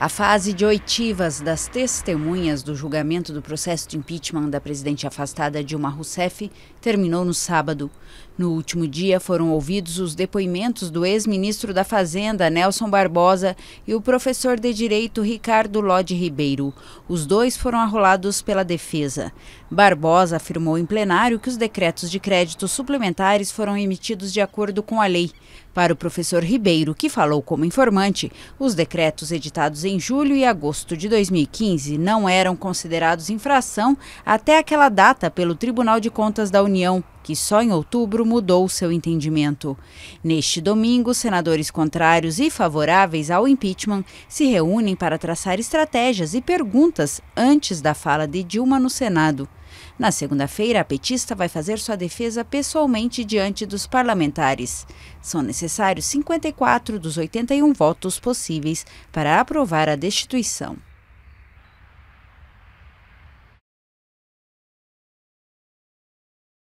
A fase de oitivas das testemunhas do julgamento do processo de impeachment da presidente afastada Dilma Rousseff terminou no sábado. No último dia foram ouvidos os depoimentos do ex-ministro da Fazenda, Nelson Barbosa, e o professor de Direito Ricardo Lodi Ribeiro. Os dois foram arrolados pela defesa. Barbosa afirmou em plenário que os decretos de crédito suplementares foram emitidos de acordo com a lei. Para o professor Ribeiro, que falou como informante, os decretos editados em julho e agosto de 2015 não eram considerados infração até aquela data pelo Tribunal de Contas da União que só em outubro mudou seu entendimento. Neste domingo, senadores contrários e favoráveis ao impeachment se reúnem para traçar estratégias e perguntas antes da fala de Dilma no Senado. Na segunda-feira, a petista vai fazer sua defesa pessoalmente diante dos parlamentares. São necessários 54 dos 81 votos possíveis para aprovar a destituição.